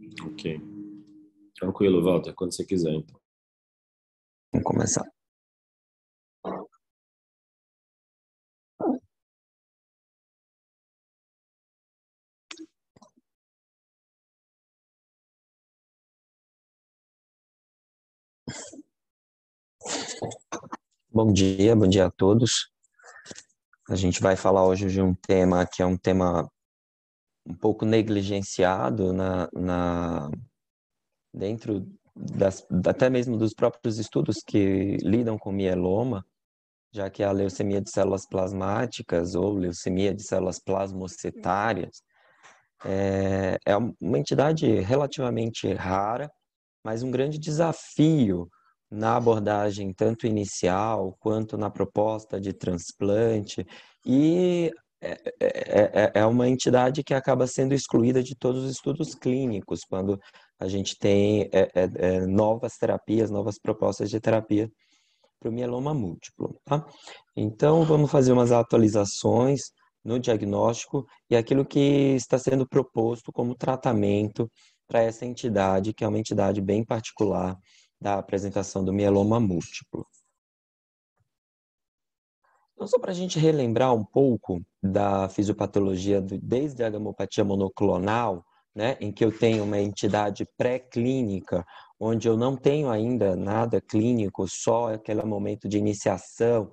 Ok. Tranquilo, Walter, quando você quiser, então. Vamos começar. Bom dia, bom dia a todos. A gente vai falar hoje de um tema que é um tema um pouco negligenciado na, na dentro das, até mesmo dos próprios estudos que lidam com mieloma, já que a leucemia de células plasmáticas ou leucemia de células plasmocetárias é, é uma entidade relativamente rara, mas um grande desafio na abordagem tanto inicial quanto na proposta de transplante e é é, é, é, é uma entidade que acaba sendo excluída de todos os estudos clínicos, quando a gente tem é, é novas terapias, novas propostas de terapia para o mieloma múltiplo. Tá? Então, vamos fazer umas atualizações no diagnóstico e aquilo que está sendo proposto como tratamento para essa entidade, que é uma entidade bem particular da apresentação do mieloma múltiplo. Então, só para a gente relembrar um pouco da fisiopatologia do, desde a gamopatia monoclonal, né, em que eu tenho uma entidade pré-clínica, onde eu não tenho ainda nada clínico, só aquele momento de iniciação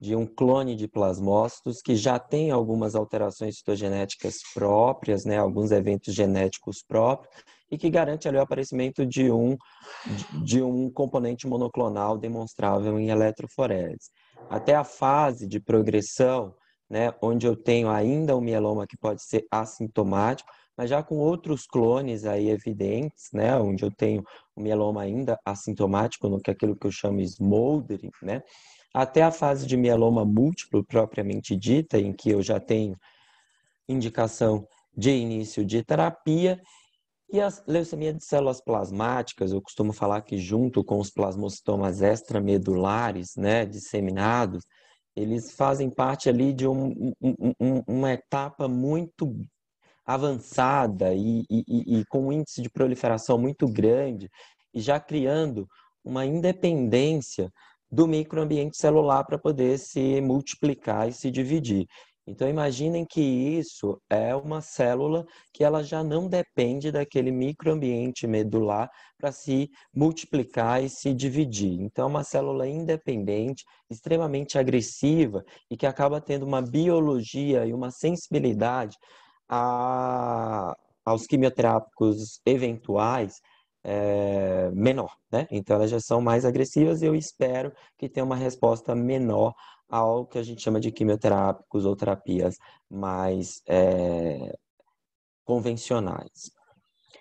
de um clone de plasmócitos que já tem algumas alterações citogenéticas próprias, né, alguns eventos genéticos próprios, e que garante ali o aparecimento de um, de um componente monoclonal demonstrável em eletroforese até a fase de progressão, né, onde eu tenho ainda o um mieloma que pode ser assintomático, mas já com outros clones aí evidentes, né, onde eu tenho o mieloma ainda assintomático, no que é aquilo que eu chamo smoldering, né, até a fase de mieloma múltiplo propriamente dita, em que eu já tenho indicação de início de terapia e as leucemias de células plasmáticas, eu costumo falar que junto com os plasmocitomas extramedulares, né, disseminados, eles fazem parte ali de um, um, uma etapa muito avançada e, e, e, com um índice de proliferação muito grande, e já criando uma independência do microambiente celular para poder se multiplicar e se dividir. Então imaginem que isso é uma célula que ela já não depende daquele microambiente medular para se multiplicar e se dividir. Então é uma célula independente, extremamente agressiva e que acaba tendo uma biologia e uma sensibilidade a... aos quimioterápicos eventuais é, menor, né? Então elas já são mais agressivas e eu espero que tenha uma resposta menor ao que a gente chama de quimioterápicos ou terapias mais é, convencionais.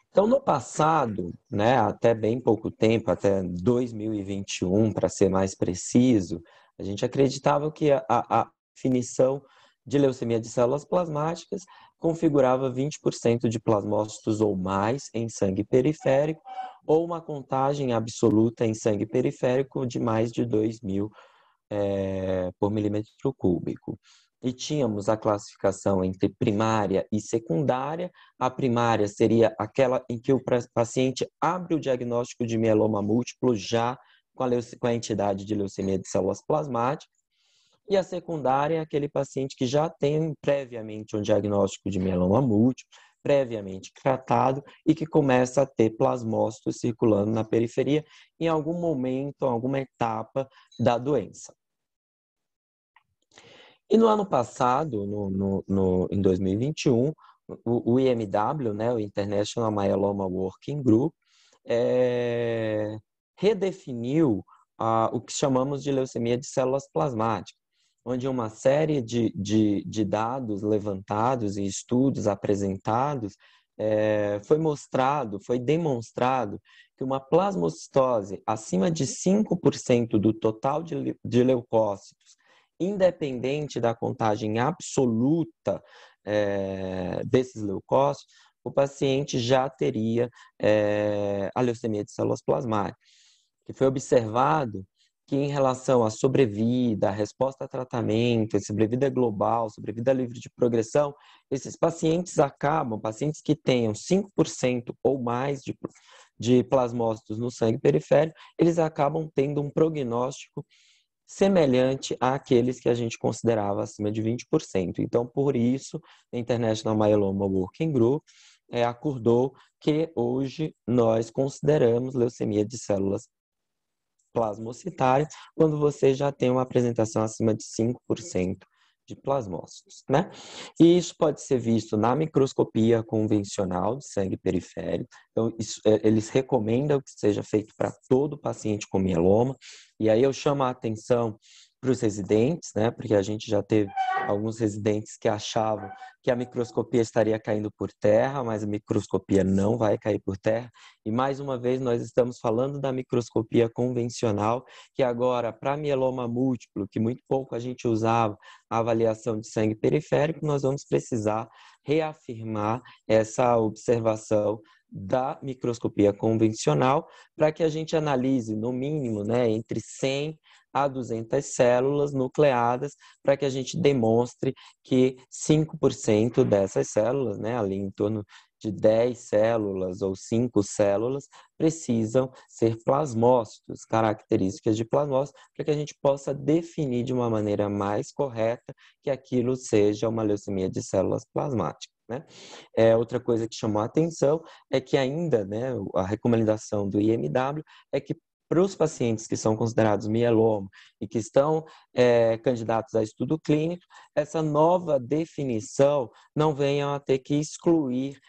Então, no passado, né, até bem pouco tempo, até 2021, para ser mais preciso, a gente acreditava que a, a definição de leucemia de células plasmáticas configurava 20% de plasmócitos ou mais em sangue periférico, ou uma contagem absoluta em sangue periférico de mais de 2 mil é, por milímetro cúbico. E tínhamos a classificação entre primária e secundária. A primária seria aquela em que o paciente abre o diagnóstico de mieloma múltiplo já com a, com a entidade de leucemia de células plasmáticas. E a secundária é aquele paciente que já tem previamente um diagnóstico de mieloma múltiplo, previamente tratado e que começa a ter plasmócitos circulando na periferia em algum momento, alguma etapa da doença. E no ano passado, no, no, no em 2021, o, o, IMW, né, o International Myeloma Working Group, é, redefiniu ah, o que chamamos de leucemia de células plasmáticas onde uma série de, de, de dados levantados e estudos apresentados é, foi mostrado, foi demonstrado que uma plasmocitose acima de 5% do total de, de leucócitos, independente da contagem absoluta é, desses leucócitos, o paciente já teria é, a leucemia de células plasmáticas, que foi observado que em relação à sobrevida, à resposta a tratamento, sobrevida global, sobrevida livre de progressão, esses pacientes acabam, pacientes que tenham 5% ou mais de, de plasmócitos no sangue periférico, eles acabam tendo um prognóstico semelhante àqueles que a gente considerava acima de 20%. Então, por isso, a International Myeloma Working Group é, acordou que hoje nós consideramos leucemia de células plasmocitária quando você já tem uma apresentação acima de 5% de plasmócitos, né? E isso pode ser visto na microscopia convencional de sangue periférico. Então, isso, é, eles recomendam que seja feito para todo paciente com mieloma. E aí eu chamo a atenção para os residentes, né? Porque a gente já teve alguns residentes que achavam que a microscopia estaria caindo por terra, mas a microscopia não vai cair por terra. E mais uma vez nós estamos falando da microscopia convencional, que agora para mieloma múltiplo, que muito pouco a gente usava a avaliação de sangue periférico, nós vamos precisar reafirmar essa observação da microscopia convencional para que a gente analise no mínimo, né, entre 100 a 200 células nucleadas para que a gente demonstre que 5% dessas células, né, ali em torno de 10 células ou 5 células precisam ser plasmócitos, características de plasmócitos, para que a gente possa definir de uma maneira mais correta que aquilo seja uma leucemia de células plasmáticas. Né? É, outra coisa que chamou a atenção é que ainda né, a recomendação do IMW é que para os pacientes que são considerados mieloma e que estão é, candidatos a estudo clínico, essa nova definição não venha a ter que excluir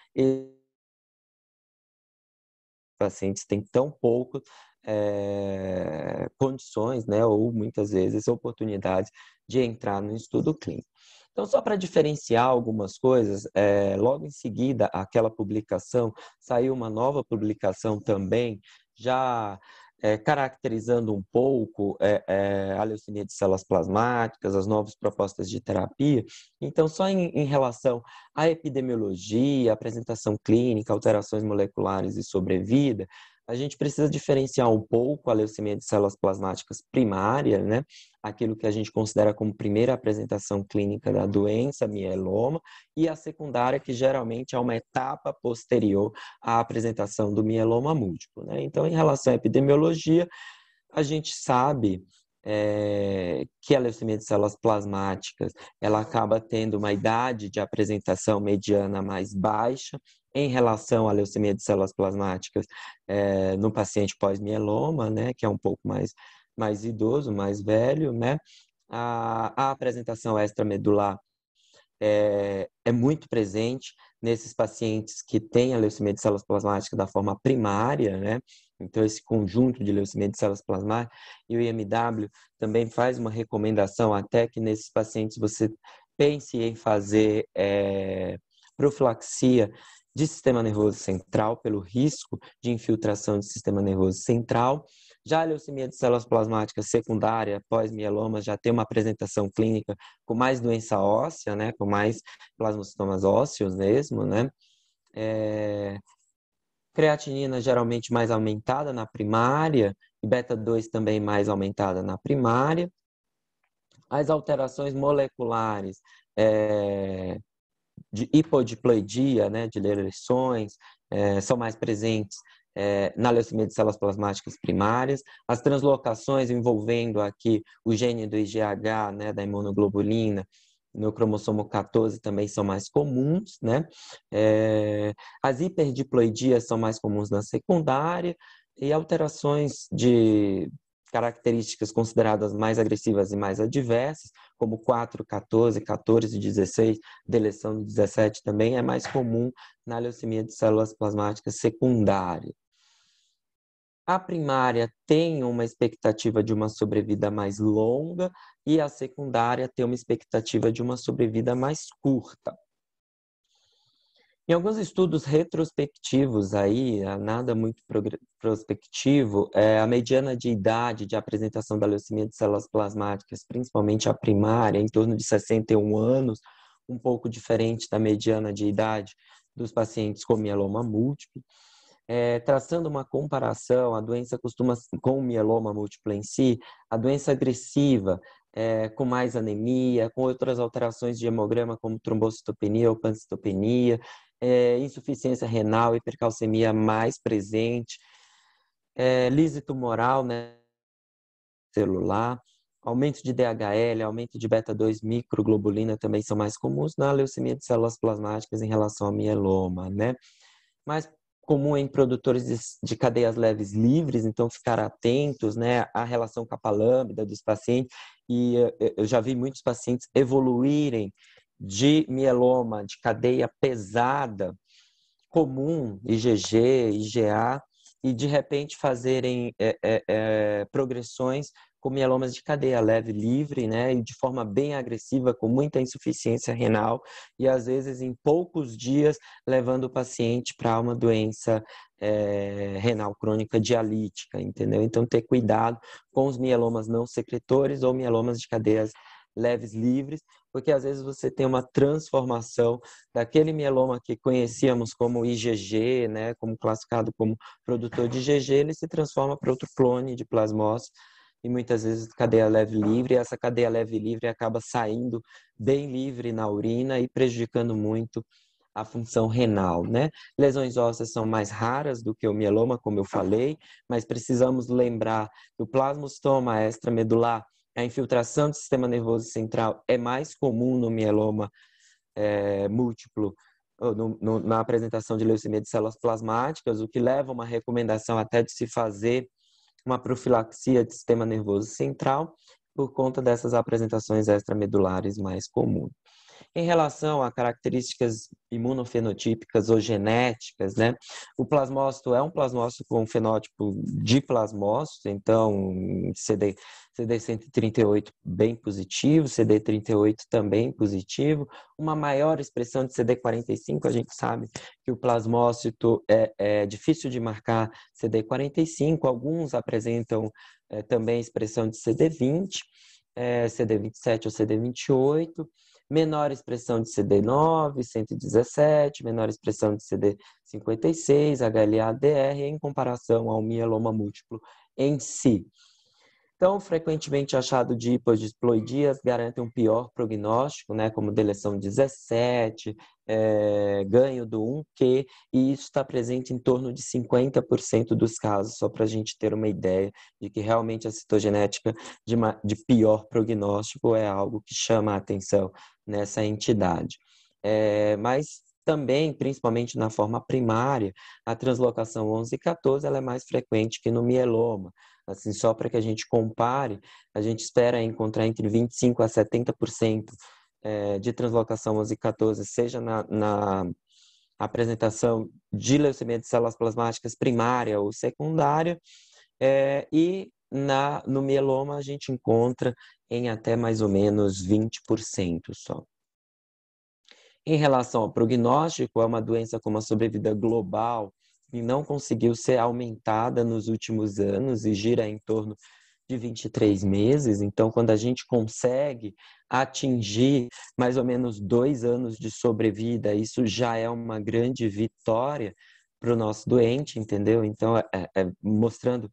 pacientes têm tão pouco é, condições, né, ou muitas vezes oportunidades de entrar no estudo clínico. Então, só para diferenciar algumas coisas, é, logo em seguida aquela publicação saiu uma nova publicação também já é, caracterizando um pouco é, é, a leucemia de células plasmáticas, as novas propostas de terapia. Então, só em, em relação à epidemiologia, apresentação clínica, alterações moleculares e sobrevida, a gente precisa diferenciar um pouco a leucemia de células plasmáticas primária, né? Aquilo que a gente considera como primeira apresentação clínica da doença mieloma e a secundária, que geralmente é uma etapa posterior à apresentação do mieloma múltiplo, né? Então, em relação à epidemiologia, a gente sabe é, que a leucemia de células plasmáticas ela acaba tendo uma idade de apresentação mediana mais baixa, em relação à leucemia de células plasmáticas é, no paciente pós-mieloma, né, que é um pouco mais, mais idoso, mais velho, né, a, a apresentação extramedular é, é muito presente nesses pacientes que têm a leucemia de células plasmáticas da forma primária, né, então, esse conjunto de leucemia de células plasmáticas e o IMW também faz uma recomendação até que nesses pacientes você pense em fazer é, profilaxia de sistema nervoso central, pelo risco de infiltração de sistema nervoso central. Já a leucemia de células plasmáticas secundária, pós-mieloma, já tem uma apresentação clínica com mais doença óssea, né, com mais plasmocitomas ósseos mesmo, né. É... Creatinina geralmente mais aumentada na primária e beta 2 também mais aumentada na primária. As alterações moleculares é de hipodiploidia, né, de ler lições, é, são mais presentes é, na leucemia de células plasmáticas primárias, as translocações envolvendo aqui o gene do IgH, né, da imunoglobulina, no cromossomo 14 também são mais comuns, né? É, as hiperdiploidias são mais comuns na secundária e alterações de características consideradas mais agressivas e mais adversas, como 4, 14, 14, 16, deleção de 17 também, é mais comum na leucemia de células plasmáticas secundária. A primária tem uma expectativa de uma sobrevida mais longa e a secundária tem uma expectativa de uma sobrevida mais curta. Em alguns estudos retrospectivos aí, nada muito prospectivo, é, a mediana de idade de apresentação da leucemia de células plasmáticas, principalmente a primária, em torno de 61 anos, um pouco diferente da mediana de idade dos pacientes com mieloma múltiplo. É, traçando uma comparação, a doença costuma, com o mieloma múltiplo em si, a doença agressiva, é, com mais anemia, com outras alterações de hemograma, como trombocitopenia ou pancitopenia, é, insuficiência renal, hipercalcemia mais presente, é, lise tumoral, né, celular, aumento de DHL, aumento de beta-2 microglobulina também são mais comuns na leucemia de células plasmáticas em relação ao mieloma, né? Mais comum em produtores de cadeias leves livres, então ficar atentos, né, à relação capa dos pacientes. E eu já vi muitos pacientes evoluírem de mieloma de cadeia pesada, comum, IgG, IgA, e de repente fazerem é, é, é, progressões com mielomas de cadeia leve livre, né, e de forma bem agressiva, com muita insuficiência renal, e às vezes em poucos dias levando o paciente para uma doença é, renal crônica dialítica, entendeu? Então, ter cuidado com os mielomas não secretores ou mielomas de cadeias leves livres, porque às vezes você tem uma transformação daquele mieloma que conhecíamos como IgG, né, como classificado como produtor de IgG, ele se transforma para outro clone de plasmose e muitas vezes cadeia leve livre, e essa cadeia leve livre acaba saindo bem livre na urina e prejudicando muito a função renal, né? Lesões ósseas são mais raras do que o mieloma, como eu falei, mas precisamos lembrar que o plasmostoma extramedular a infiltração do sistema nervoso central é mais comum no mieloma é, múltiplo, no, no, na apresentação de leucemia de células plasmáticas, o que leva a uma recomendação até de se fazer uma profilaxia de sistema nervoso central por conta dessas apresentações extramedulares mais comuns. Em relação a características imunofenotípicas ou genéticas, né? O plasmócito é um plasmócito com um fenótipo de plasmócito, então CD, CD138 bem positivo, CD38 também positivo, uma maior expressão de CD45, a gente sabe que o plasmócito é, é difícil de marcar CD45, alguns apresentam é, também expressão de CD20, é, CD27 ou CD28, menor expressão de CD9, 117, menor expressão de CD56, HLA-DR, em comparação ao mieloma múltiplo em si tão frequentemente achado de hipodisploidias garante um pior prognóstico, né, como deleção 17, é, ganho do 1Q, e isso está presente em torno de 50% dos casos, só para a gente ter uma ideia de que realmente a citogenética de, de pior prognóstico é algo que chama a atenção nessa entidade. É, mas também, principalmente na forma primária, a translocação 11 e 14 ela é mais frequente que no mieloma. Assim, só para que a gente compare, a gente espera encontrar entre 25% a 70% eh, de translocação 14 seja na, na apresentação de leucemia de células plasmáticas primária ou secundária, é, e na, no mieloma a gente encontra em até mais ou menos 20% só. Em relação ao prognóstico, é uma doença com uma sobrevida global e não conseguiu ser aumentada nos últimos anos e gira em torno de 23 meses. Então, quando a gente consegue atingir mais ou menos dois anos de sobrevida, isso já é uma grande vitória para o nosso doente, entendeu? Então, é, é, é mostrando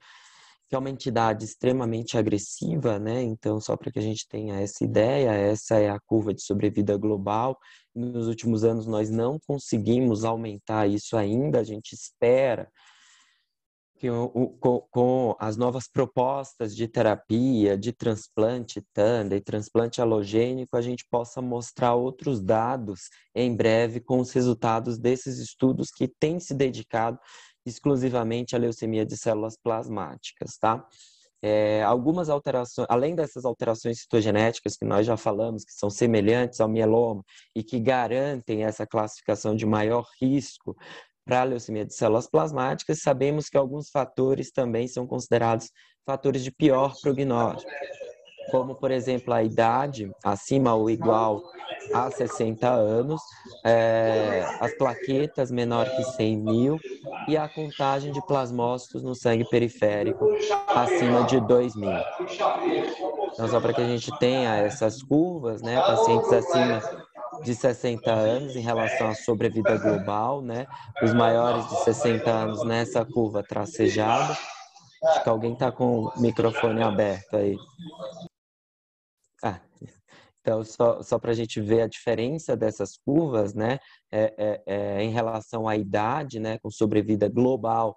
que é uma entidade extremamente agressiva, né? Então, só para que a gente tenha essa ideia, essa é a curva de sobrevida global. Nos últimos anos, nós não conseguimos aumentar isso ainda, a gente espera que o, com, com, as novas propostas de terapia, de transplante TANDA e transplante halogênico, a gente possa mostrar outros dados em breve com os resultados desses estudos que têm se dedicado exclusivamente a leucemia de células plasmáticas, tá? É, algumas alterações, além dessas alterações citogenéticas que nós já falamos, que são semelhantes ao mieloma e que garantem essa classificação de maior risco para a leucemia de células plasmáticas, sabemos que alguns fatores também são considerados fatores de pior prognóstico como por exemplo a idade acima ou igual a 60 anos, é, as plaquetas menor que 100 mil e a contagem de plasmócitos no sangue periférico acima de 2 mil. Então, só para que a gente tenha essas curvas, né, pacientes acima de 60 anos em relação à sobrevida global, né, os maiores de 60 anos nessa curva tracejada. Acho que alguém está com o microfone aberto aí. Ah, então, só, só para a gente ver a diferença dessas curvas, né, é, é, é, em relação à idade, né, com sobrevida global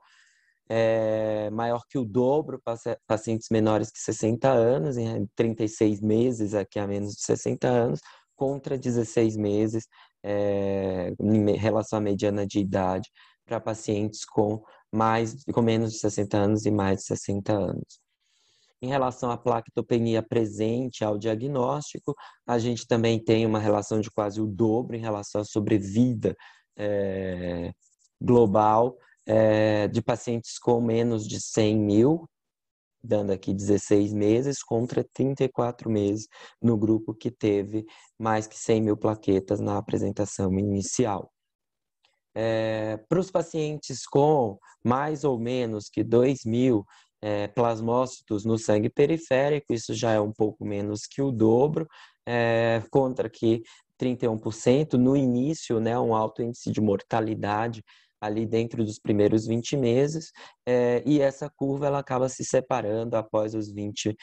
é, maior que o dobro para pacientes menores que 60 anos, em 36 meses, aqui a menos de 60 anos, contra 16 meses é, em relação à mediana de idade para pacientes com mais com menos de 60 anos e mais de 60 anos. Em relação à plaquetopenia presente ao diagnóstico, a gente também tem uma relação de quase o dobro em relação à sobrevida é, global é, de pacientes com menos de 100 mil, dando aqui 16 meses, contra 34 meses no grupo que teve mais que 100 mil plaquetas na apresentação inicial. É, Para os pacientes com mais ou menos que 2 mil é, plasmócitos no sangue periférico, isso já é um pouco menos que o dobro, é, contra que 31% no início, né, um alto índice de mortalidade ali dentro dos primeiros 20 meses, é, e essa curva ela acaba se separando após os 20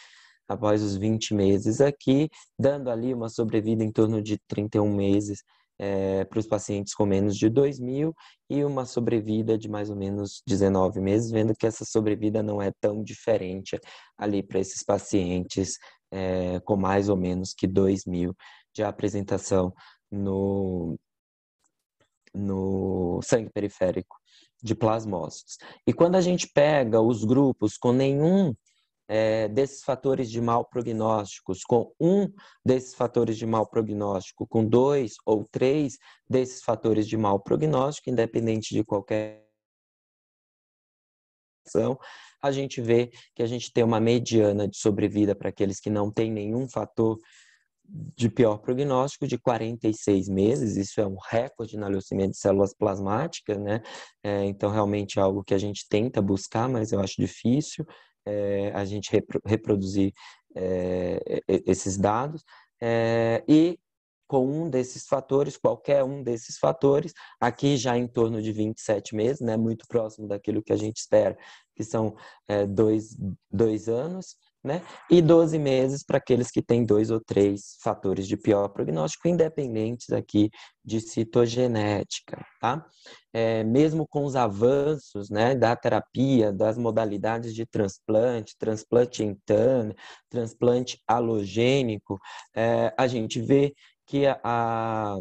após os 20 meses aqui, dando ali uma sobrevida em torno de 31 meses é, para os pacientes com menos de 2 mil e uma sobrevida de mais ou menos 19 meses, vendo que essa sobrevida não é tão diferente ali para esses pacientes é, com mais ou menos que 2 mil de apresentação no, no sangue periférico de plasmócitos. E quando a gente pega os grupos com nenhum é, desses fatores de mal prognósticos com um desses fatores de mal prognóstico, com dois ou três desses fatores de mal prognóstico, independente de qualquer a gente vê que a gente tem uma mediana de sobrevida para aqueles que não têm nenhum fator de pior prognóstico de 46 meses, isso é um recorde na leucemia de células plasmáticas, né? É, então, realmente é algo que a gente tenta buscar, mas eu acho difícil é, a gente repro reproduzir é, esses dados é, e com um desses fatores, qualquer um desses fatores, aqui já em torno de 27 meses, né, muito próximo daquilo que a gente espera, que são dois, dois anos, né? E 12 meses para aqueles que têm dois ou três fatores de pior prognóstico, independentes aqui de citogenética, tá? É, mesmo com os avanços, né, da terapia, das modalidades de transplante, transplante em TAN, transplante halogênico, é, a gente vê que a,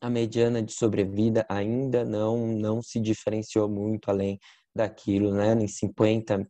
a mediana de sobrevida ainda não, não se diferenciou muito além daquilo, né? Em 50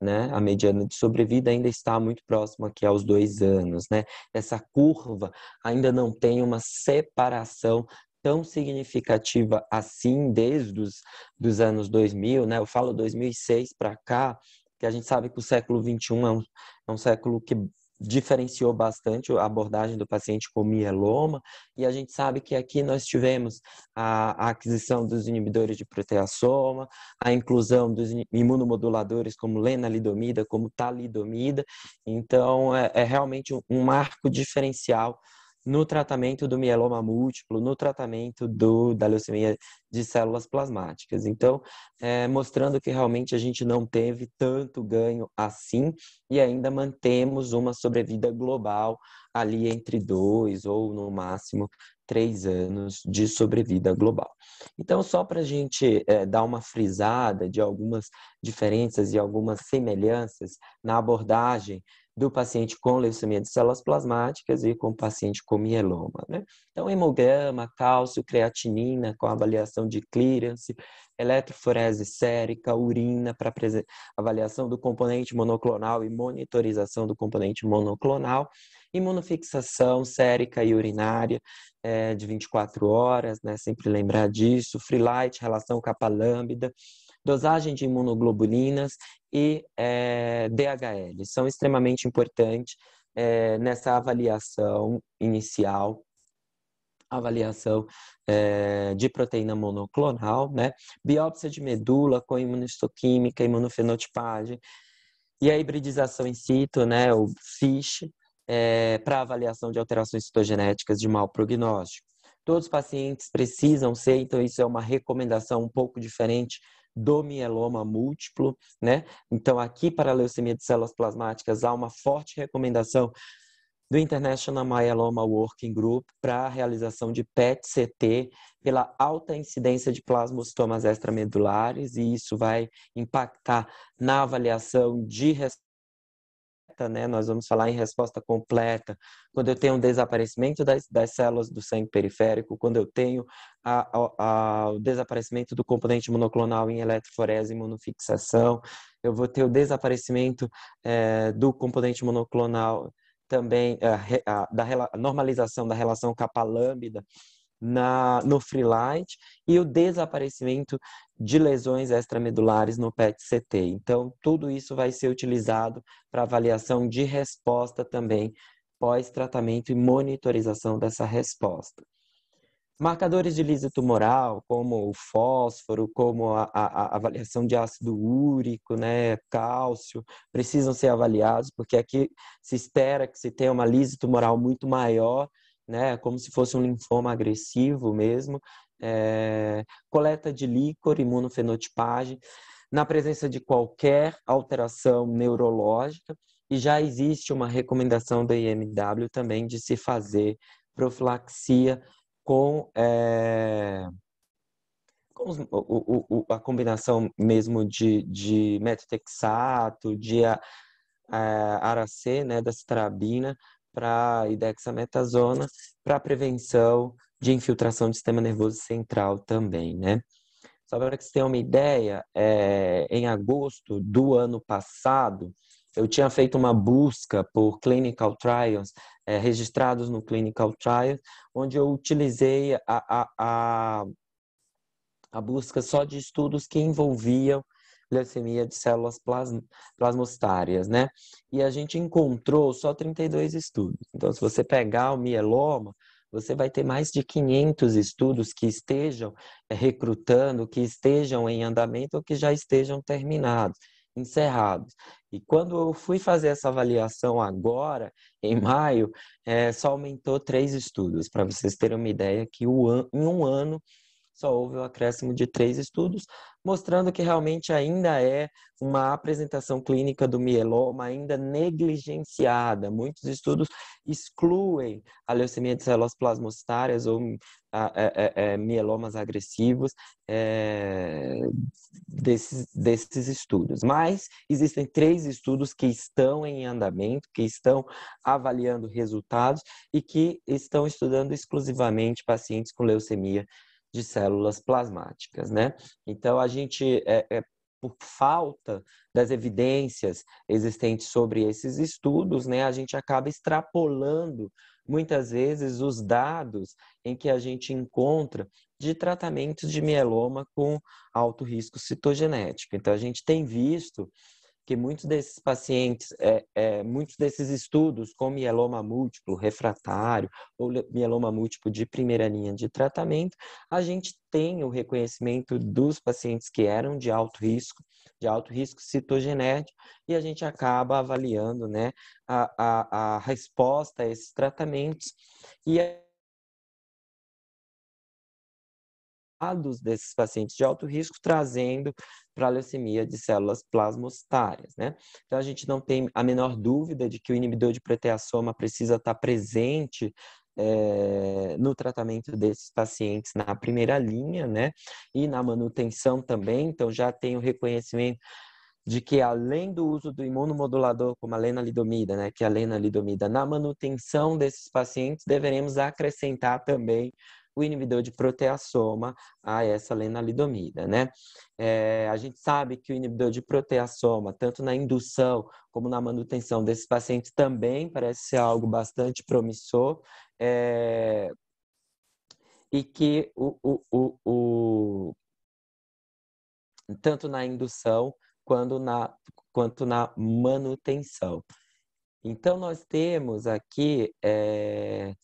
né, a mediana de sobrevida ainda está muito próxima aqui aos dois anos, né? Essa curva ainda não tem uma separação tão significativa assim desde os dos anos 2000, né? Eu falo 2006 para cá, que a gente sabe que o século 21 é um, é um século que diferenciou bastante a abordagem do paciente com mieloma, e a gente sabe que aqui nós tivemos a, a aquisição dos inibidores de proteassoma, a inclusão dos imunomoduladores como lenalidomida, como talidomida, então é, é realmente um marco diferencial no tratamento do mieloma múltiplo, no tratamento do, da leucemia de células plasmáticas. Então, é, mostrando que realmente a gente não teve tanto ganho assim e ainda mantemos uma sobrevida global ali entre dois ou no máximo três anos de sobrevida global. Então, só para a gente é, dar uma frisada de algumas diferenças e algumas semelhanças na abordagem do paciente com leucemia de células plasmáticas e com paciente com mieloma. Né? Então, hemograma, cálcio, creatinina, com avaliação de clearance, eletroforese sérica, urina para avaliação do componente monoclonal e monitorização do componente monoclonal, imunofixação sérica e urinária é, de 24 horas, né? sempre lembrar disso, free light, relação capa-lambda, dosagem de imunoglobulinas e é, DHL. São extremamente importantes é, nessa avaliação inicial avaliação é, de proteína monoclonal, né? biópsia de medula com imunistoquímica, imunofenotipagem e a hibridização in situ, né? o FISH, é, para avaliação de alterações citogenéticas de mau prognóstico. Todos os pacientes precisam ser, então isso é uma recomendação um pouco diferente do mieloma múltiplo, né? Então, aqui para a leucemia de células plasmáticas, há uma forte recomendação do International Myeloma Working Group para a realização de PET-CT pela alta incidência de plasmocitomas extramedulares, e isso vai impactar na avaliação de completa, né? Nós vamos falar em resposta completa. Quando eu tenho um desaparecimento das, das células do sangue periférico, quando eu tenho a, a, a, o desaparecimento do componente monoclonal em eletroforese e imunofixação, eu vou ter o desaparecimento é, do componente monoclonal também, é, da normalização da relação capa-lambda na, no freelight e o desaparecimento de lesões extramedulares no PET-CT. Então, tudo isso vai ser utilizado para avaliação de resposta também, pós-tratamento e monitorização dessa resposta. Marcadores de lise tumoral, como o fósforo, como a, a, a, avaliação de ácido úrico, né, cálcio, precisam ser avaliados, porque aqui se espera que se tenha uma lise tumoral muito maior né? Como se fosse um linfoma agressivo mesmo. É, coleta de líquor, imunofenotipagem, na presença de qualquer alteração neurológica. E já existe uma recomendação da IMW também de se fazer profilaxia com, é, com os, o, o, a combinação mesmo de, de de eh, a, a aracê, né, da citrabina, para e para prevenção de infiltração do sistema nervoso central também, né? Só para que você tenha uma ideia, é, em agosto do ano passado, eu tinha feito uma busca por clinical trials, é, registrados no clinical trials, onde eu utilizei a, a, a, a busca só de estudos que envolviam leucemia de células plasmostárias, né? E a gente encontrou só 32 estudos. Então, se você pegar o mieloma, você vai ter mais de 500 estudos que estejam eh, recrutando, que estejam em andamento ou que já estejam terminados, encerrados. E quando eu fui fazer essa avaliação agora, em maio, é, só aumentou três estudos, para vocês terem uma ideia que o an... em um ano só houve o um acréscimo de três estudos, mostrando que realmente ainda é uma apresentação clínica do mieloma ainda negligenciada. Muitos estudos excluem a leucemia de células plasmocitárias ou a, a, a, mielomas agressivos é, desses, desses estudos. Mas existem três estudos que estão em andamento, que estão avaliando resultados e que estão estudando exclusivamente pacientes com leucemia de células plasmáticas, né? Então, a gente, é, é por falta das evidências existentes sobre esses estudos, né, a gente acaba extrapolando muitas vezes os dados em que a gente encontra de tratamentos de mieloma com alto risco citogenético. Então, a gente tem visto que muitos desses pacientes, é, é, muitos desses estudos com mieloma múltiplo refratário ou mieloma múltiplo de primeira linha de tratamento, a gente tem o reconhecimento dos pacientes que eram de alto risco, de alto risco citogenético, e a gente acaba avaliando né, a, a, a resposta a esses tratamentos. E dados desses pacientes de alto risco, trazendo para a leucemia de células plasmocitárias, né? Então, a gente não tem a menor dúvida de que o inibidor de proteasoma precisa estar tá presente é, no tratamento desses pacientes na primeira linha, né? E na manutenção também, então já tem o reconhecimento de que além do uso do imunomodulador como a lenalidomida, né, que é a lenalidomida na manutenção desses pacientes, deveremos acrescentar também o inibidor de proteassoma a essa lenalidomida, né? É, a gente sabe que o inibidor de proteassoma, tanto na indução como na manutenção desses pacientes, também parece ser algo bastante promissor. É, e que o, o, o, o, tanto na indução quanto na, quanto na manutenção. Então, nós temos aqui é,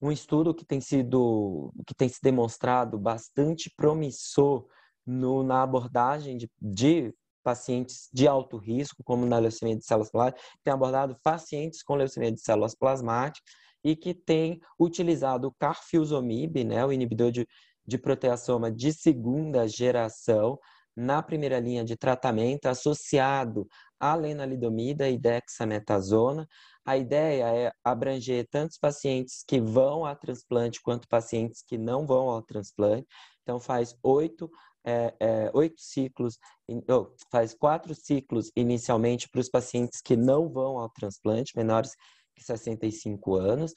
um estudo que tem sido, que tem se demonstrado bastante promissor no, na abordagem de, de pacientes de alto risco, como na leucemia de células plasmáticas, tem abordado pacientes com leucemia de células plasmáticas e que tem utilizado o carfilzomib, né, o inibidor de, de proteasoma de segunda geração, na primeira linha de tratamento associado à lenalidomida e dexametasona, a ideia é abranger tantos pacientes que vão a transplante quanto pacientes que não vão ao transplante. Então, faz oito é, é, oito ciclos, faz quatro ciclos inicialmente para os pacientes que não vão ao transplante, menores que 65 anos,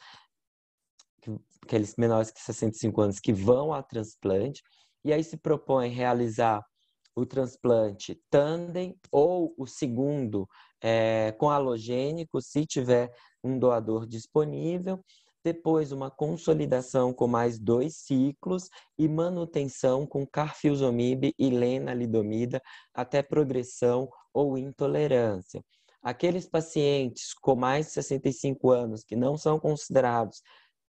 que, aqueles menores que 65 anos que vão ao transplante, e aí se propõe realizar o transplante tandem ou o segundo é, com halogênico, se tiver um doador disponível. Depois, uma consolidação com mais dois ciclos e manutenção com carfilzomib e lenalidomida até progressão ou intolerância. Aqueles pacientes com mais de 65 anos que não são considerados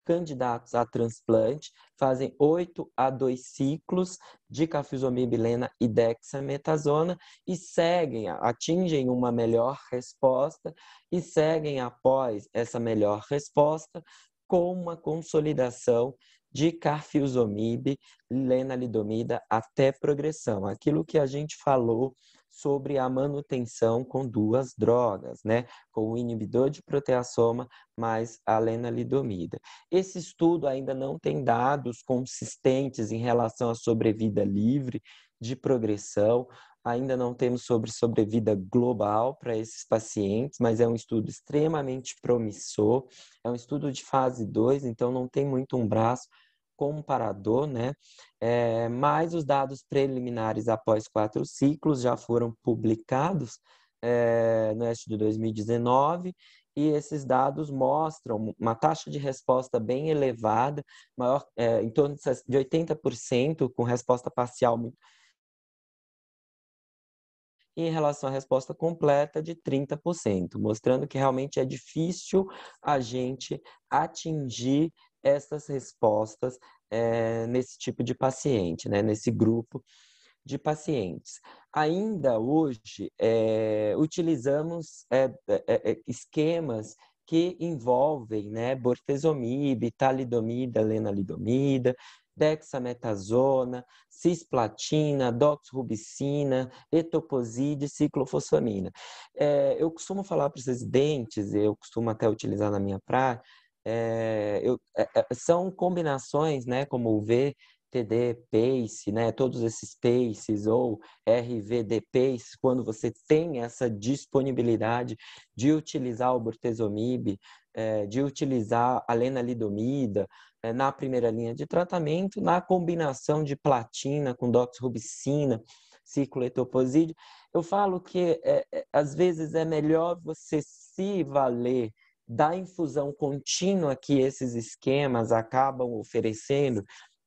candidatos a transplante fazem 8 a 2 ciclos de cafizomibilena e dexametasona e seguem, atingem uma melhor resposta e seguem após essa melhor resposta com uma consolidação de carfilzomib, lenalidomida até progressão. Aquilo que a gente falou sobre a manutenção com duas drogas, né? Com o inibidor de proteassoma mais a lenalidomida. Esse estudo ainda não tem dados consistentes em relação à sobrevida livre de progressão, ainda não temos sobre sobrevida global para esses pacientes, mas é um estudo extremamente promissor, é um estudo de fase 2, então não tem muito um braço comparador, né? É, mas os dados preliminares após quatro ciclos já foram publicados é, no este de 2019 e esses dados mostram uma taxa de resposta bem elevada, maior é, em torno de 80% com resposta parcial muito em relação à resposta completa de 30%, mostrando que realmente é difícil a gente atingir essas respostas é, nesse tipo de paciente, né? nesse grupo de pacientes. Ainda hoje, é, utilizamos é, esquemas que envolvem né, bortezomib, talidomida, lenalidomida, dexametasona, cisplatina, doxrubicina, etoposide, ciclofosfamina. É, eu costumo falar para os residentes, eu costumo até utilizar na minha prática, é, eu, é, é, são combinações, né, como o VTD PACE, né, todos esses PACEs ou RVD PACE, quando você tem essa disponibilidade de utilizar o bortezomib, é, de utilizar a lenalidomida é, na primeira linha de tratamento, na combinação de platina com doxrubicina, cicloetoposídeo, eu falo que é, às vezes é melhor você se valer da infusão contínua que esses esquemas acabam oferecendo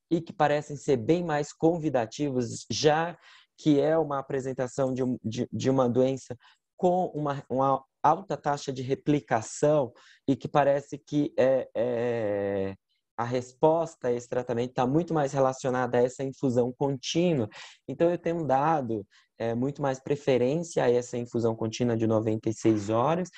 e que parecem ser bem mais convidativos, já que é uma apresentação de, de, de uma doença com uma, uma, alta taxa de replicação e que parece que é, é a resposta a esse tratamento está muito mais relacionada a essa infusão contínua. Então, eu tenho dado é, muito mais preferência a essa infusão contínua de 96 horas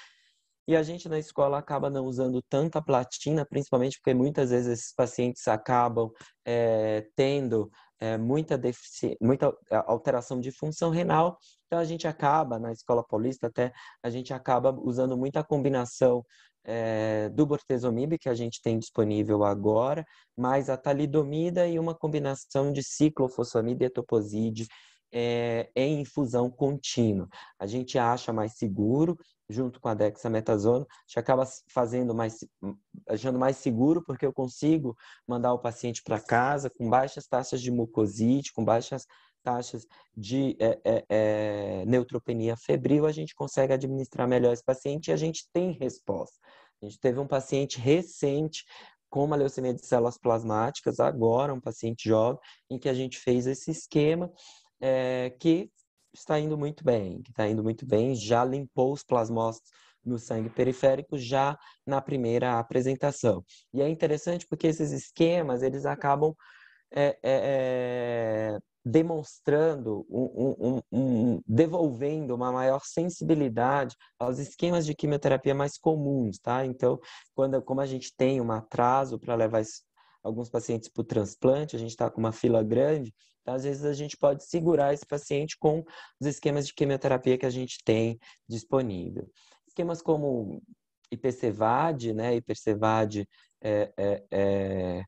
e a gente na escola acaba não usando tanta platina, principalmente porque muitas vezes esses pacientes acabam é, tendo é, muita, defici... muita eh, alteração de função renal. Então a gente acaba, na escola paulista até, a gente acaba usando muita combinação é, do bortezomib, que a gente tem disponível agora, mais a talidomida e uma combinação de ciclofosfamida e etoposide, eh, é, em infusão contínua. A gente acha mais seguro, junto com a dexametasona, a gente acaba fazendo mais, achando mais seguro, porque eu consigo mandar o paciente para casa com baixas taxas de mucosite, com baixas taxas de é, é, é, neutropenia febril, a gente consegue administrar melhor esse paciente e a gente tem resposta. A gente teve um paciente recente com uma leucemia de células plasmáticas, agora um paciente jovem, em que a gente fez esse esquema é, que está indo muito bem, que está indo muito bem, já limpou os plasmócitos no sangue periférico já na primeira apresentação. E é interessante porque esses esquemas, eles acabam é, é, é demonstrando, um, um, um, devolvendo uma maior sensibilidade aos esquemas de quimioterapia mais comuns, tá? Então, quando, como a gente tem um atraso para levar alguns pacientes para o transplante, a gente está com uma fila grande, então, às vezes, a gente pode segurar esse paciente com os esquemas de quimioterapia que a gente tem disponível. Esquemas como IPCVAD, né? IPCVAD é, é, é,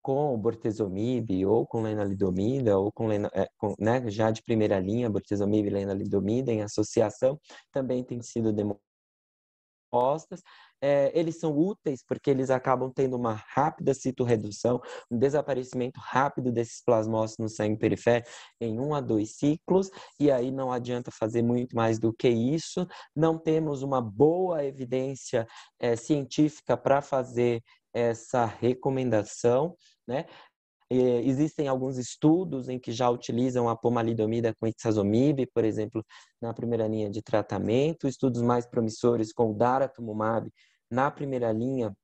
com bortezomib ou com lenalidomida ou com, lena, é, com né? já de primeira linha, bortezomib e lenalidomida em associação também tem sido demonstrado é, eles são úteis porque eles acabam tendo uma rápida citoredução, um desaparecimento rápido desses plasmócitos no sangue periférico em um a dois ciclos, e aí não adianta fazer muito mais do que isso. Não temos uma boa evidência é, científica para fazer essa recomendação, né? Existem alguns estudos em que já utilizam a pomalidomida com itazomib, por exemplo, na primeira linha de tratamento, estudos mais promissores com o daratumumab na primeira linha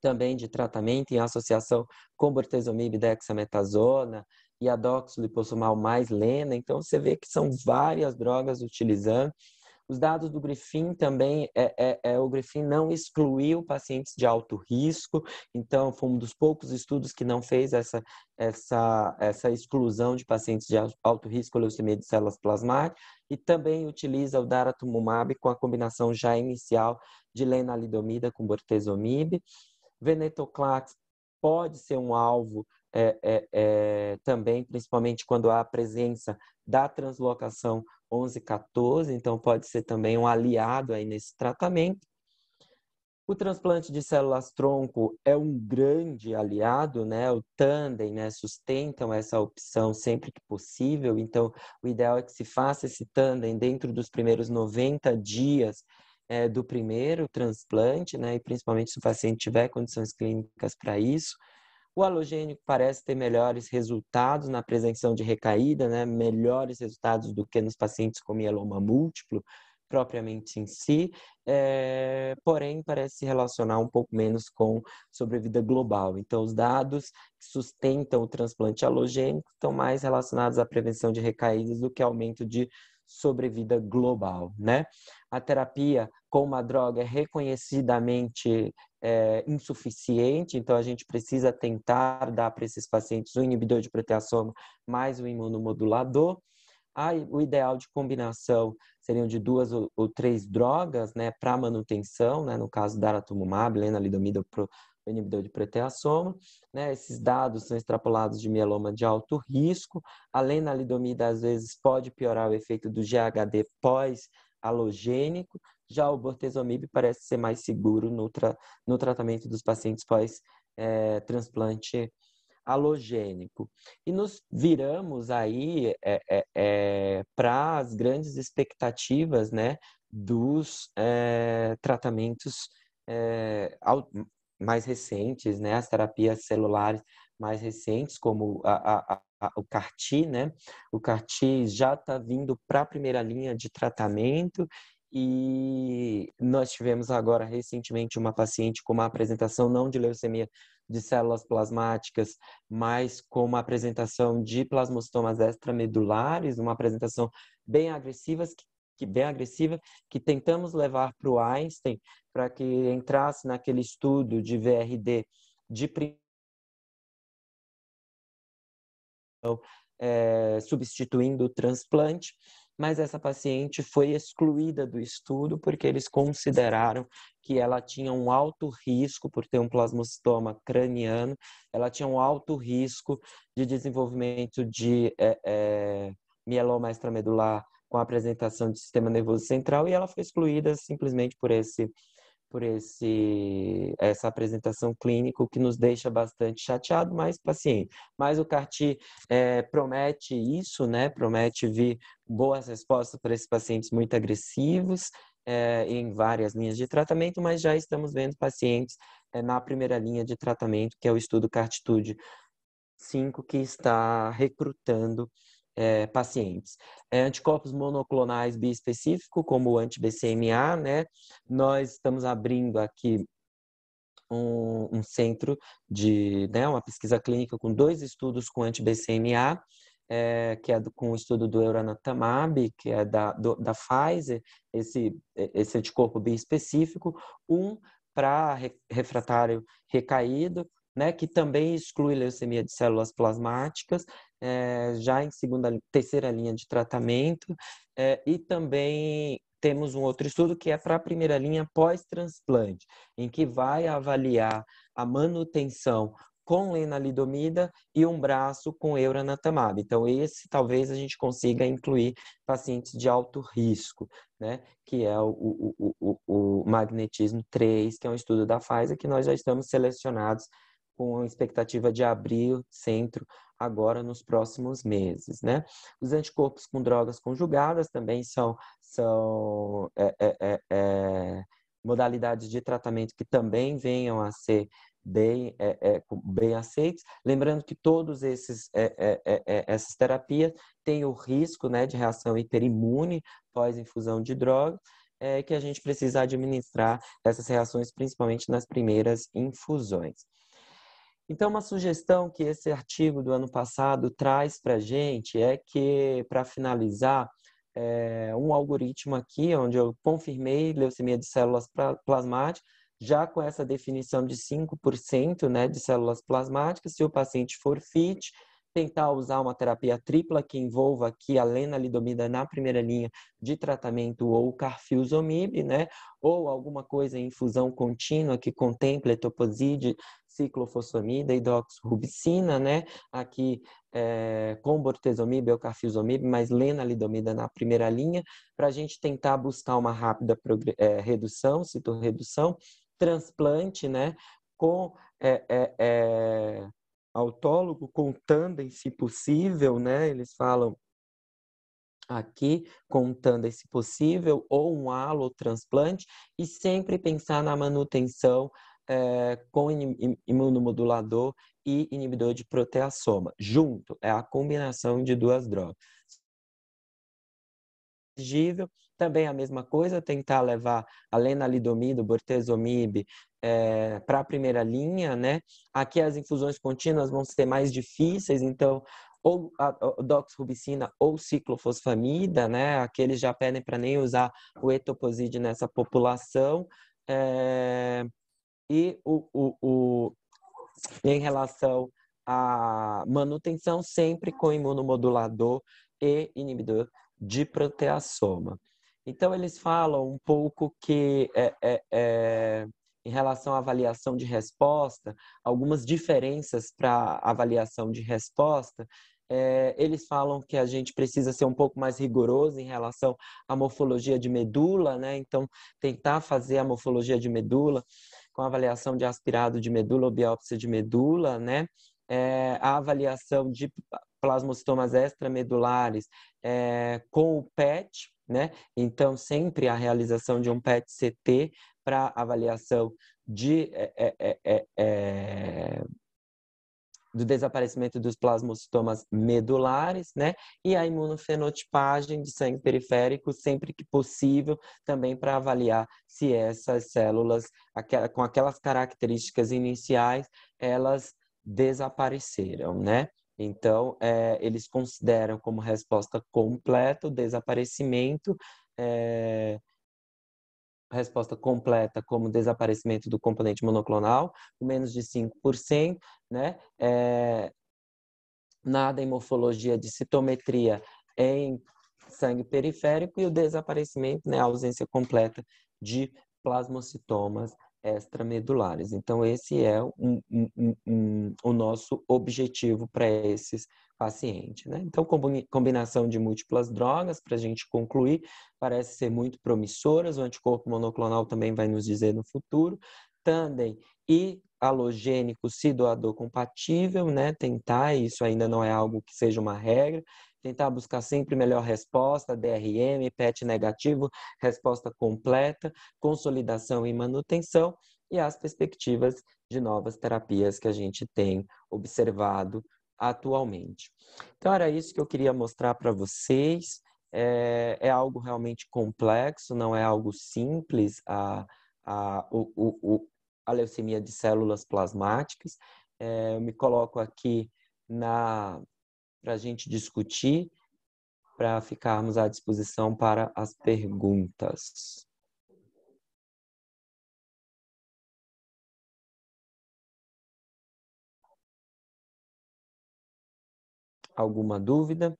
também de tratamento em associação com bortezomib, dexametasona e a doxiliposomal mais lena. Então, você vê que são várias drogas utilizando. Os dados do Grifin também, é, é, é, o Grifin não excluiu pacientes de alto risco, então foi um dos poucos estudos que não fez essa, essa, essa exclusão de pacientes de alto risco leucemia de células plasmáticas, e também utiliza o daratumumab com a combinação já inicial de lenalidomida com bortezomib. Venetoclax pode ser um alvo é, é, é, também, principalmente quando há a presença da translocação 11-14, então pode ser também um aliado aí nesse tratamento. O transplante de células-tronco é um grande aliado, né? O tandem, né? Sustentam essa opção sempre que possível. Então, o ideal é que se faça esse tandem dentro dos primeiros 90 dias é, do primeiro transplante, né? E principalmente se o paciente tiver condições clínicas para isso. O halogênico parece ter melhores resultados na presenção de recaída, né? Melhores resultados do que nos pacientes com mieloma múltiplo, propriamente em si, é, porém parece se relacionar um pouco menos com sobrevida global. Então, os dados que sustentam o transplante halogênico estão mais relacionados à prevenção de recaídas do que aumento de sobrevida global, né? A terapia com uma droga é reconhecidamente é, insuficiente, então a gente precisa tentar dar para esses pacientes o inibidor de proteassoma mais um imunomodulador. Ah, o ideal de combinação seriam de duas ou, ou três drogas, né, para manutenção, né, no caso da aratumumab, lenalidomida, pro, o inibidor de proteasoma. Né? Esses dados são extrapolados de mieloma de alto risco. Além da às vezes, pode piorar o efeito do GHD pós-halogênico. Já o bortezomib parece ser mais seguro no, tra no tratamento dos pacientes pós-transplante eh, halogênico. E nos viramos aí é, é, é, para as grandes expectativas né, dos é, tratamentos é, mais recentes, né, as terapias celulares mais recentes, como a, a, a, o CAR-T, né? O CAR-T já está vindo para a primeira linha de tratamento e nós tivemos agora recentemente uma paciente com uma apresentação não de leucemia de células plasmáticas, mas com uma apresentação de plasmostomas extramedulares, uma apresentação bem agressiva, que, bem agressiva, que tentamos levar para o Einstein para que entrasse naquele estudo de VRD de então, é, substituindo o transplante mas essa paciente foi excluída do estudo porque eles consideraram que ela tinha um alto risco por ter um plasmocitoma craniano, ela tinha um alto risco de desenvolvimento de é, eh, é, eh, mieloma extramedular com apresentação de sistema nervoso central e ela foi excluída simplesmente por esse por esse essa apresentação clínica, o que nos deixa bastante chateado, mas paciente. Mas o CARTI é, promete isso, né? Promete vir boas respostas para esses pacientes muito agressivos é, em várias linhas de tratamento, mas já estamos vendo pacientes é, na primeira linha de tratamento, que é o estudo CARTITUDE 5, que está recrutando é, pacientes. É, anticorpos monoclonais biespecífico, como o anti-BCMA, né? Nós estamos abrindo aqui um, um, centro de, né, uma pesquisa clínica com dois estudos com anti-BCMA, é, que é do, com o estudo do Euranatamab, que é da, do, da Pfizer, esse, é, esse anticorpo biespecífico, um para refratário recaído, né, que também exclui leucemia de células plasmáticas, é, já em segunda, terceira linha de tratamento, é, e também temos um outro estudo que é para a primeira linha pós-transplante, em que vai avaliar a manutenção com lenalidomida e um braço com euranatamab. Então, esse talvez a gente consiga incluir pacientes de alto risco, né? Que é o, o, o, o magnetismo 3, que é um estudo da Pfizer, que nós já estamos selecionados com expectativa de abrir o centro agora nos próximos meses, né? Os anticorpos com drogas conjugadas também são, são é, é, é, é modalidades de tratamento que também venham a ser bem, é, é, bem aceitos. Lembrando que todos esses essas terapias têm o risco né, de reação hiperimune pós infusão de drogas, que a gente precisa administrar essas reações principalmente nas primeiras infusões. Então, uma sugestão que esse artigo do ano passado traz para a gente é que, para finalizar, é, um algoritmo aqui, onde eu confirmei leucemia de células plasmáticas, já com essa definição de 5% né, de células plasmáticas, se o paciente for fit, tentar usar uma terapia tripla que envolva aqui a lenalidomida na primeira linha de tratamento ou carfilzomib, né? Ou alguma coisa em infusão contínua que contemple etoposide ciclofosfamida, hidroxrubicina, né? Aqui é, eh, com bortezomib, eucafizomib, mas lenalidomida na primeira linha, para a gente tentar buscar uma rápida é, redução, citorredução, transplante, né? Com é, é, autólogo, com tandem, se possível, né? Eles falam aqui com tandem, se possível, ou um halotransplante transplante, e sempre pensar na manutenção é, com imunomodulador e inibidor de proteasoma Junto, é a combinação de duas drogas. Também a mesma coisa, tentar levar a lenalidomida, o bortezomib é, para a primeira linha, né? Aqui as infusões contínuas vão ser mais difíceis, então ou a doxrubicina ou ciclofosfamida, né? Aqueles já pedem para nem usar o etoposide nessa população. É, e o, o, o em relação à manutenção sempre com imunomodulador e inibidor de proteassoma. Então, eles falam um pouco que, é, é, é, em relação à avaliação de resposta, algumas diferenças para avaliação de resposta. É, eles falam que a gente precisa ser um pouco mais rigoroso em relação à morfologia de medula, né? Então, tentar fazer a morfologia de medula com avaliação de aspirado de medula ou biópsia de medula, né? É, a avaliação de plasmocitomas extramedulares é, com o PET, né? Então, sempre a realização de um PET-CT para avaliação de é, é, é, é do desaparecimento dos plasmocitomas medulares, né? E a imunofenotipagem de sangue periférico sempre que possível, também para avaliar se essas células, aquela, com aquelas características iniciais, elas desapareceram, né? Então, é, eles consideram como resposta completa o desaparecimento é, resposta completa como desaparecimento do componente monoclonal, menos de 5%, né? É, nada em morfologia de citometria em sangue periférico e o desaparecimento, né, a ausência completa de plasmocitomas extramedulares. Então, esse é um, um, um, o nosso objetivo para esses pacientes. Né? Então, combinação de múltiplas drogas, para a gente concluir, parece ser muito promissoras. O anticorpo monoclonal também vai nos dizer no futuro. Tandem e halogênico, se doador compatível, né? tentar, isso ainda não é algo que seja uma regra, tentar buscar sempre melhor resposta, DRM, PET negativo, resposta completa, consolidação e manutenção e as perspectivas de novas terapias que a gente tem observado atualmente. Então era isso que eu queria mostrar para vocês. É, é, algo realmente complexo, não é algo simples a, a, o, o, a leucemia de células plasmáticas. É, eu me coloco aqui na para a gente discutir, para ficarmos à disposição para as perguntas. Alguma dúvida?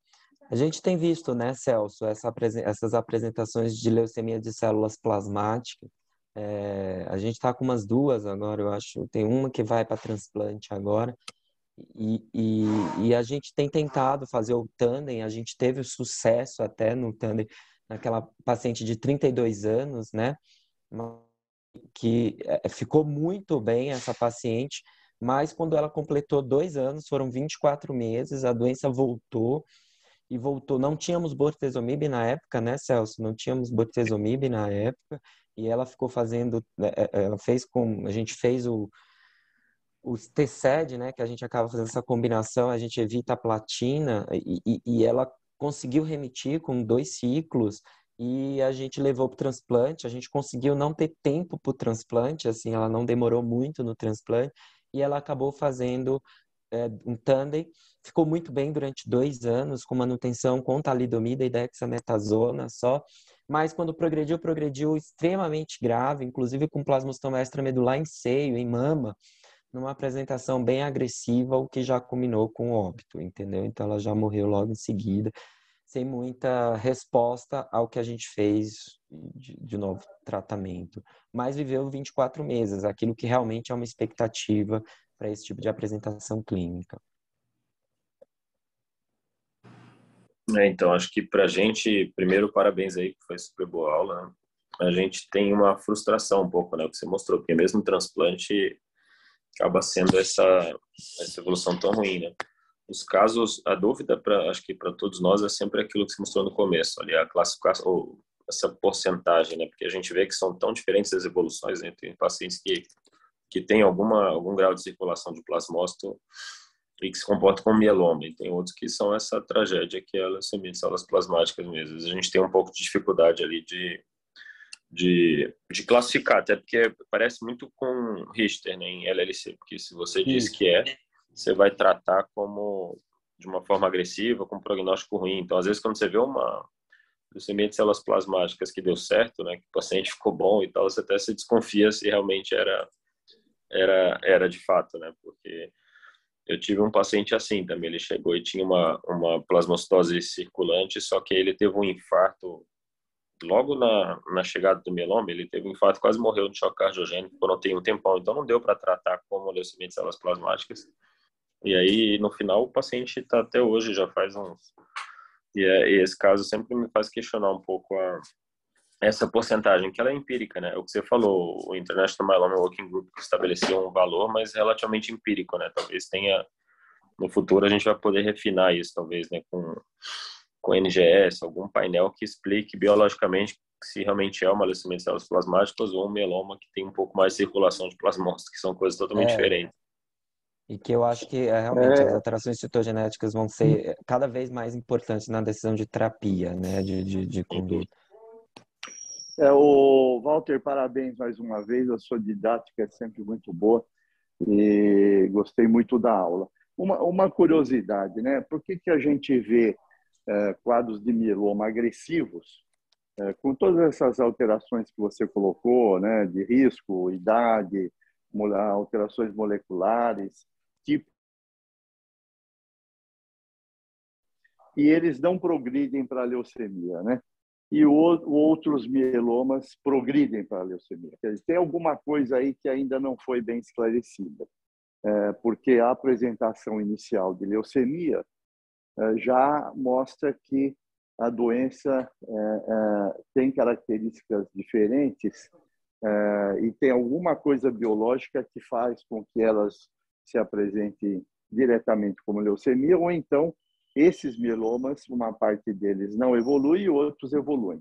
A gente tem visto, né, Celso, essa, essas apresentações de leucemia de células plasmáticas. É, a gente está com umas duas agora, eu acho. Tem uma que vai para transplante agora, e, e, e, a gente tem tentado fazer o tandem, a gente teve o sucesso até no tandem, naquela paciente de 32 anos, né? Que eh, ficou muito bem essa paciente, mas quando ela completou dois anos, foram 24 meses, a doença voltou e voltou. Não tínhamos bortezomib na época, né, Celso? Não tínhamos bortezomib na época e ela ficou fazendo, eh, eh, ela fez com, a gente fez o os t né, que a gente acaba fazendo essa combinação, a gente evita a platina e, e, e ela conseguiu remitir com dois ciclos e a gente levou para o transplante, a gente conseguiu não ter tempo para o transplante, assim, ela não demorou muito no transplante e ela acabou fazendo é, um tandem, ficou muito bem durante dois anos com manutenção com talidomida e dexametasona só, mas quando progrediu, progrediu extremamente grave, inclusive com plasmostoma extramedular em seio, em mama, numa apresentação bem agressiva, o que já combinou com o óbito, entendeu? Então ela já morreu logo em seguida, sem muita resposta ao que a gente fez de, de novo tratamento. Mas viveu 24 meses, aquilo que realmente é uma expectativa para esse tipo de apresentação clínica. É, então, acho que para a gente, primeiro, parabéns aí, que foi super boa aula. Né? A gente tem uma frustração um pouco, né? O que você mostrou, porque mesmo transplante acaba sendo essa, essa evolução tão ruim, né? Os casos, a dúvida, pra, acho que para todos nós, é sempre aquilo que se mostrou no começo, ali, a classificação, ou essa porcentagem, né? Porque a gente vê que são tão diferentes as evoluções entre né? pacientes que, que têm alguma, algum grau de circulação de plasmócito e que se comportam como mieloma, e tem outros que são essa tragédia que é a leucemia células plasmáticas mesmo. A gente tem um pouco de dificuldade ali de de, de classificar, até porque parece muito com Richter né, em LLC, porque se você diz que é, você vai tratar como de uma forma agressiva, com prognóstico ruim. Então, às vezes, quando você vê uma semente de células plasmáticas que deu certo, né, que o paciente ficou bom e tal, você até se desconfia se realmente era era era de fato, né? Porque eu tive um paciente assim também, ele chegou e tinha uma uma plasmocitose circulante, só que ele teve um infarto logo na, na chegada do mieloma, ele teve um infarto, quase morreu de choque cardiogênico, por não ter um tempão, então não deu para tratar como leucemia de células plasmáticas. E aí, no final, o paciente está até hoje, já faz uns... E, é, e, esse caso sempre me faz questionar um pouco a, essa porcentagem, que ela é empírica, né? É o que você falou, o International Myeloma Working Group estabeleceu um valor, mas relativamente empírico, né? Talvez tenha... No futuro a gente vai poder refinar isso, talvez, né? Com com NGS, algum painel que explique biologicamente se realmente é uma leucemia de células plasmáticas ou um mieloma que tem um pouco mais de circulação de plasmócitos, que são coisas totalmente é. diferentes. E que eu acho que é, realmente é. as alterações citogenéticas vão ser cada vez mais importantes na decisão de terapia, né, de, de, de conduta. É, o Walter, parabéns mais uma vez, a sua didática é sempre muito boa e gostei muito da aula. Uma, uma curiosidade, né? Por que, que a gente vê eh, quadros de mieloma agressivos, eh, com todas essas alterações que você colocou, né, de risco, idade, alterações moleculares, tipo. E eles não progridem para a leucemia, né? E outros mielomas progridem para a leucemia. Quer dizer, tem alguma coisa aí que ainda não foi bem esclarecida, eh, porque a apresentação inicial de leucemia eh, já mostra que a doença eh, eh, tem características diferentes e tem alguma coisa biológica que faz com que elas se apresentem diretamente como leucemia, ou então esses mielomas, uma parte deles não evolui e outros evoluem.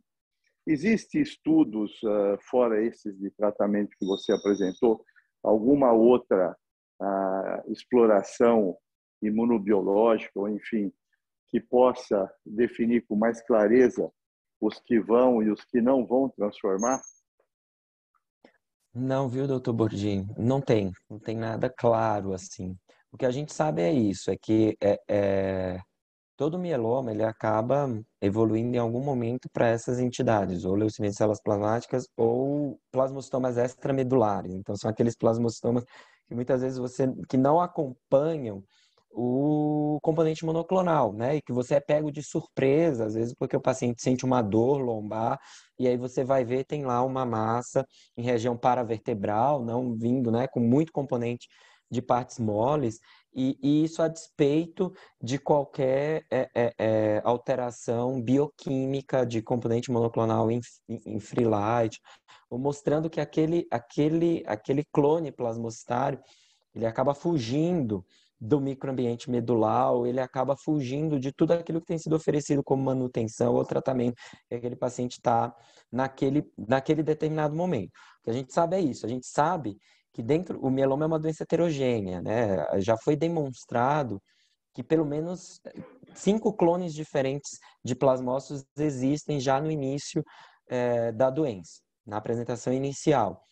Existem estudos, fora esses de tratamento que você apresentou, alguma outra ah, exploração imunobiológica, ou enfim, que possa definir com mais clareza os que vão e os que não vão transformar? Não, viu, doutor Bordim? Não tem. Não tem nada claro assim. O que a gente sabe é isso, é que é, é... todo mieloma ele acaba evoluindo em algum momento para essas entidades, ou leucemias de células plasmáticas ou plasmostomas extramedulares. Então, são aqueles plasmostomas que muitas vezes você que não acompanham o componente monoclonal, né? E que você é pego de surpresa, às vezes porque o paciente sente uma dor lombar e aí você vai ver tem lá uma massa em região paravertebral, não vindo, né, com muito componente de partes moles. E, e isso a despeito de qualquer é, é, é, alteração bioquímica de componente monoclonal em, em free light, mostrando que aquele, aquele, aquele clone plasmocitário ele acaba fugindo do microambiente medular, ele acaba fugindo de tudo aquilo que tem sido oferecido como manutenção ou tratamento que aquele paciente está naquele, naquele determinado momento. O que a gente sabe é isso, a gente sabe que dentro o mieloma é uma doença heterogênea, né? Já foi demonstrado que pelo menos cinco clones diferentes de plasmócitos existem já no início é, da doença, na apresentação inicial.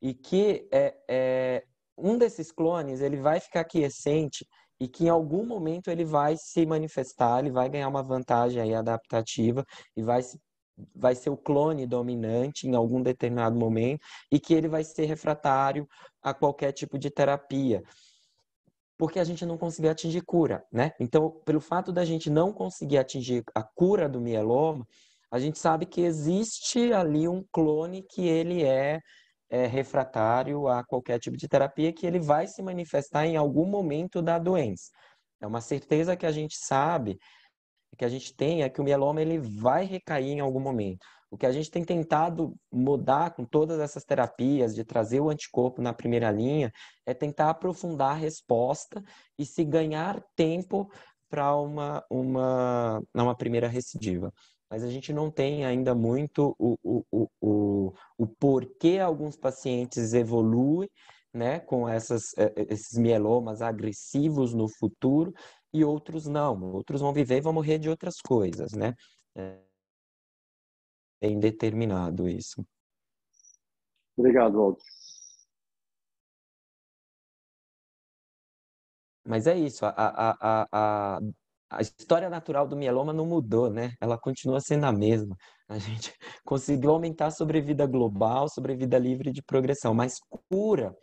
E que é, é um desses clones ele vai ficar quiescente e que em algum momento ele vai se manifestar, ele vai ganhar uma vantagem aí adaptativa e vai se vai ser o clone dominante em algum determinado momento e que ele vai ser refratário a qualquer tipo de terapia. Porque a gente não conseguiu atingir cura, né? Então, pelo fato da gente não conseguir atingir a cura do mieloma, a gente sabe que existe ali um clone que ele é é, refratário a qualquer tipo de terapia, que ele vai se manifestar em algum momento da doença. É uma certeza que a gente sabe, que a gente tem, é que o mieloma ele vai recair em algum momento. O que a gente tem tentado mudar com todas essas terapias, de trazer o anticorpo na primeira linha, é tentar aprofundar a resposta e se ganhar tempo para uma, uma, uma primeira recidiva mas a gente não tem ainda muito o, o, o, o, o porquê alguns pacientes evoluem né, com essas, é, é, esses mielomas agressivos no futuro e outros não. Outros vão viver e vão morrer de outras coisas, né? É indeterminado isso. Obrigado, Walter. Mas é isso, a, a, a, a a história natural do mieloma não mudou, né? Ela continua sendo a mesma. A gente conseguiu aumentar a sobrevida global, sobrevida livre de progressão, mas cura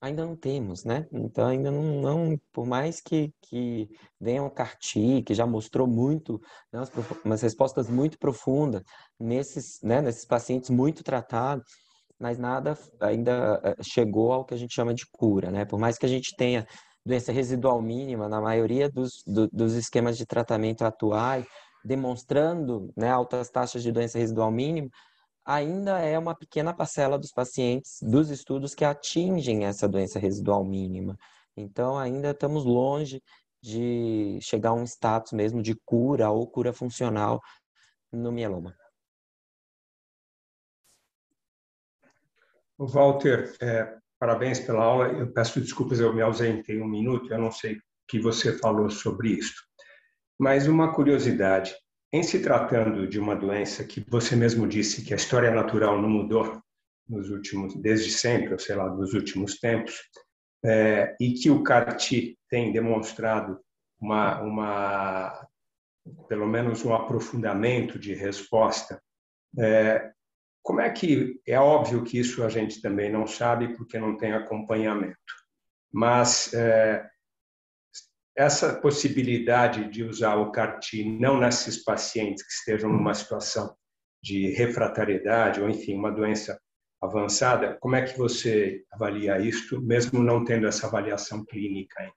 ainda não temos, né? Então ainda não, não por mais que, que venha o CAR-T, que já mostrou muito, né, umas, umas, respostas muito profundas nesses, né, nesses pacientes muito tratados, mas nada ainda eh, chegou ao que a gente chama de cura, né? Por mais que a gente tenha doença residual mínima na maioria dos, do, dos esquemas de tratamento atuais, demonstrando né, altas taxas de doença residual mínima, ainda é uma pequena parcela dos pacientes dos estudos que atingem essa doença residual mínima. Então, ainda estamos longe de chegar a um status mesmo de cura ou cura funcional no mieloma. Walter, é, Parabéns pela aula. Eu peço desculpas, eu me ausentei um minuto, eu não sei o que você falou sobre isso. Mas uma curiosidade: em se tratando de uma doença que você mesmo disse que a história natural não mudou nos últimos, desde sempre, ou sei lá, nos últimos tempos, é, e que o CARTI tem demonstrado uma, uma, pelo menos um aprofundamento de resposta, é, como é que é óbvio que isso a gente também não sabe porque não tem acompanhamento, mas é, essa possibilidade de usar o CAR-T não nesses pacientes que estejam numa situação de refratariedade ou enfim uma doença avançada, como é que você avalia isto, mesmo não tendo essa avaliação clínica ainda?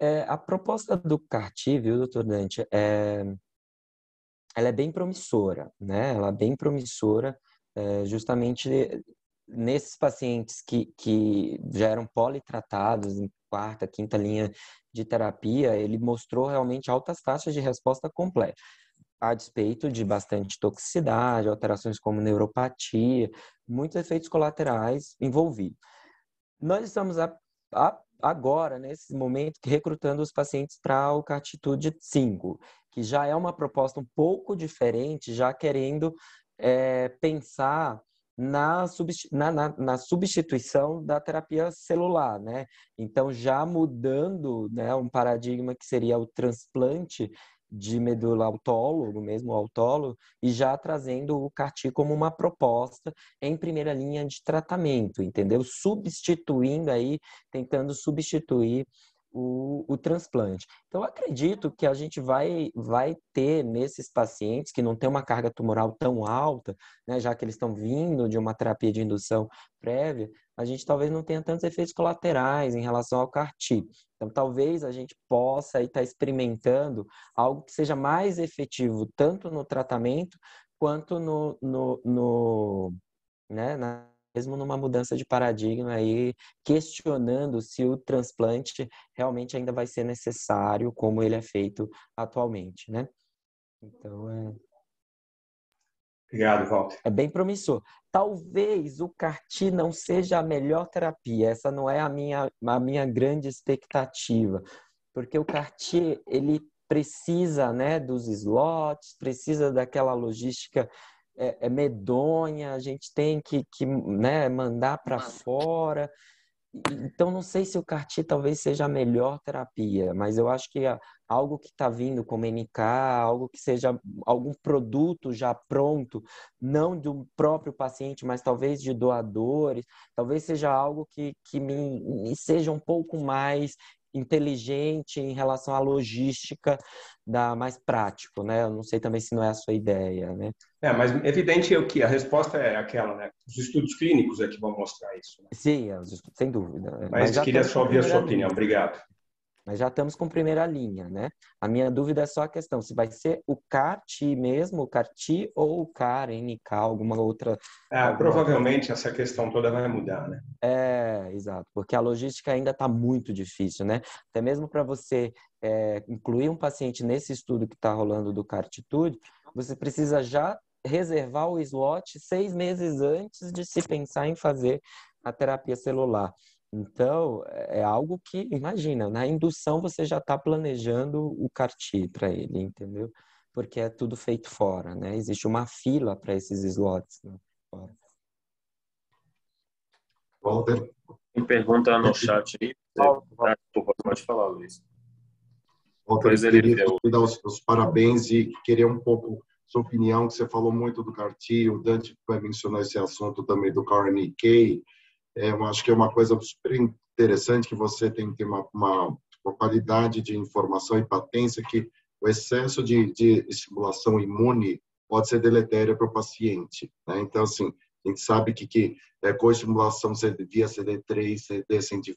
É, a proposta do CAR-T, viu, doutor Dante, é, ela é bem promissora, né? Ela é bem promissora é, justamente nesses pacientes que, que já eram politratados em quarta, quinta linha de terapia, ele mostrou realmente altas taxas de resposta completa a despeito de bastante toxicidade, alterações como neuropatia, muitos efeitos colaterais envolvidos. Nós estamos a, a, agora, nesse momento, recrutando os pacientes para o CARTITUDE 5 que já é uma proposta um pouco diferente, já querendo é, pensar na, substituição da terapia celular, né? Então, já mudando né, um paradigma que seria o transplante de medula autólogo, mesmo autólogo, e já trazendo o car como uma proposta em primeira linha de tratamento, entendeu? Substituindo aí, tentando substituir o, o, transplante. Então, acredito que a gente vai, vai ter nesses pacientes que não tem uma carga tumoral tão alta, né, já que eles estão vindo de uma terapia de indução prévia, a gente talvez não tenha tantos efeitos colaterais em relação ao CAR-T. Então, talvez a gente possa estar tá experimentando algo que seja mais efetivo, tanto no tratamento quanto no, no, no né, na mesmo numa mudança de paradigma aí, questionando se o transplante realmente ainda vai ser necessário como ele é feito atualmente, né? Então é. Obrigado, Walter. É bem promissor. Talvez o carti não seja a melhor terapia, essa não é a minha, a minha grande expectativa, porque o carti ele precisa né, dos slots, precisa daquela logística é, é medonha, a gente tem que, que né, mandar para fora. Então, não sei se o car talvez seja a melhor terapia, mas eu acho que algo que está vindo como NK, algo que seja algum produto já pronto, não do próprio paciente, mas talvez de doadores, talvez seja algo que, que me, me seja um pouco mais inteligente em relação à logística da mais prático, né? Eu não sei também se não é a sua ideia, né? É, mas evidente é que a resposta é aquela, né? Os estudos clínicos é que vão mostrar isso. Né? Sim, é, sem dúvida. Mas, mas queria só ouvir a sua opinião. Obrigado mas já estamos com primeira linha, né? A minha dúvida é só a questão se vai ser o CARTI mesmo, o CARTI ou o CAR, NK, alguma outra. Ah, alguma provavelmente outra... essa questão toda vai mudar, né? É, exato, porque a logística ainda está muito difícil, né? Até mesmo para você é, incluir um paciente nesse estudo que está rolando do CARTITUDE, você precisa já reservar o slot seis meses antes de se pensar em fazer a terapia celular. Então, é, é algo que, imagina, na indução você já está planejando o Cartier para ele, entendeu? Porque é tudo feito fora, né? Existe uma fila para esses slots. Né? Walter. Tem pergunta no chat aí. Desculpa, tá, pode falar, Luiz. Walter, pois é, queria te dar os, os, parabéns e queria um pouco sua opinião, que você falou muito do Cartier, o Dante vai mencionar esse assunto também do Kay é, eu acho que é uma coisa super interessante que você tem que ter uma, uma, uma qualidade de informação e patência que o excesso de, de estimulação imune pode ser deletério para o paciente. Né? Então, assim, a gente sabe que, que é, com estimulação via CD3, CD 120,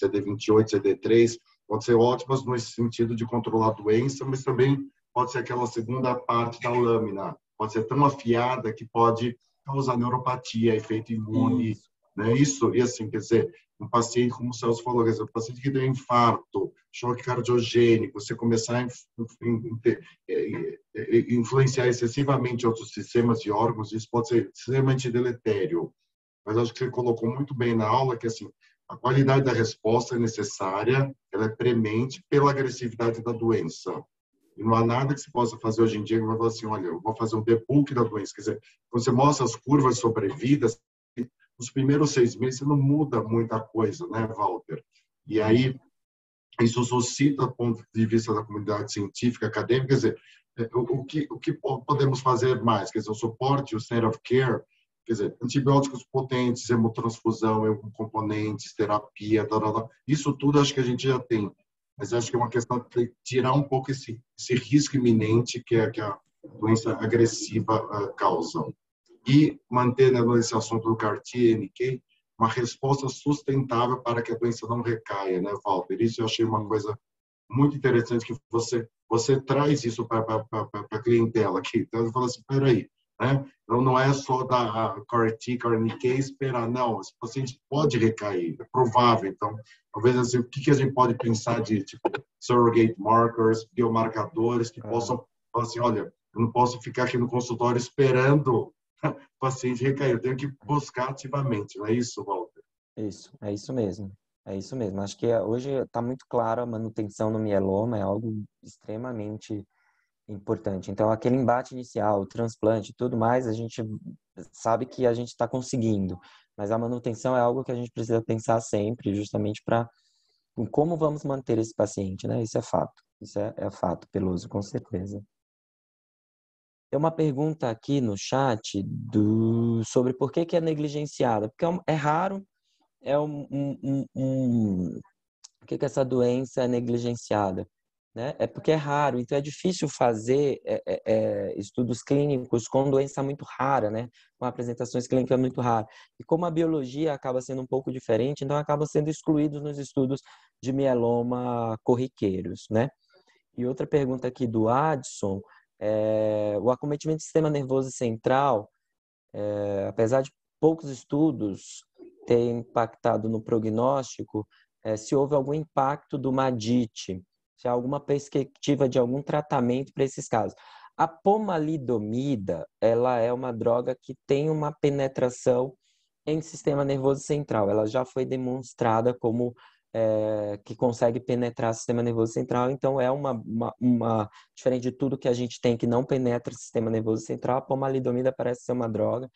CD28, CD3, pode ser ótimas no sentido de controlar a doença, mas também pode ser aquela segunda parte da lâmina, pode ser tão afiada que pode causar neuropatia, efeito imune, Isso. Né? Isso, e assim, quer dizer, um paciente, como o Celso falou, quer dizer, um paciente que deu infarto, choque cardiogênico, você começar a eh, eh, eh, influenciar excessivamente outros sistemas e órgãos, isso pode ser extremamente deletério. Mas acho que você colocou muito bem na aula que, assim, a qualidade da resposta é necessária, ela é premente pela agressividade da doença. E não há nada que se possa fazer hoje em dia que vai falar assim, olha, eu vou fazer um debunk da doença. Quer dizer, quando você mostra as curvas sobrevida, os primeiros seis meses você não muda muita coisa, né, Walter? E aí isso suscita, do ponto de vista da comunidade científica, acadêmica, quer dizer, é, o que, o que podemos fazer mais? Quer dizer, o suporte, o center of care, quer dizer, antibióticos potentes, hemotransfusão, é componentes, terapia, isso tudo acho que a gente já tem. Mas acho que é uma questão de tirar um pouco esse, esse risco iminente que, é, que a doença agressiva uh, causa e manter na avaliação do Cartier NK uma resposta sustentável para que a doença não recaia, né, Walter? Isso eu achei uma coisa muito interessante que você você traz isso para a clientela aqui. Então, eu falo assim, peraí, né? Então, não é só da CAR-T, CAR-NK esperar, não. Esse paciente pode recair, é provável. Então, talvez assim, o que, que a gente pode pensar de tipo, surrogate markers, biomarcadores que é. possam falar assim, olha, eu não posso ficar aqui no consultório esperando paciente recaiu. Eu tenho que buscar ativamente, não é isso, Walter? Isso, é isso mesmo. É isso mesmo. Acho que é, hoje está muito claro a manutenção no mieloma, é algo extremamente importante. Então, aquele embate inicial, o transplante e tudo mais, a gente sabe que a gente está conseguindo, mas a manutenção é algo que a gente precisa pensar sempre, justamente para como vamos manter esse paciente, né? Isso é fato. Isso é, é fato, Peloso, com certeza é uma pergunta aqui no chat do, sobre por que, que é negligenciada. Porque é, é raro, é um, um, um, Por que, que essa doença é negligenciada? Né? É porque é raro, então é difícil fazer é, é, é estudos clínicos com doença muito rara, né? com apresentações clínicas muito raras. E como a biologia acaba sendo um pouco diferente, então acaba sendo excluídos nos estudos de mieloma corriqueiros. Né? E outra pergunta aqui do Adson é, o acometimento do sistema nervoso central, é, apesar de poucos estudos ter impactado no prognóstico, é, se houve algum impacto do MADIT, se há alguma perspectiva de algum tratamento para esses casos. A pomalidomida, ela é uma droga que tem uma penetração em sistema nervoso central. Ela já foi demonstrada como é, que consegue penetrar o sistema nervoso central. Então, é uma, uma, uma, Diferente de tudo que a gente tem que não penetra o sistema nervoso central, a pomalidomida parece ser uma droga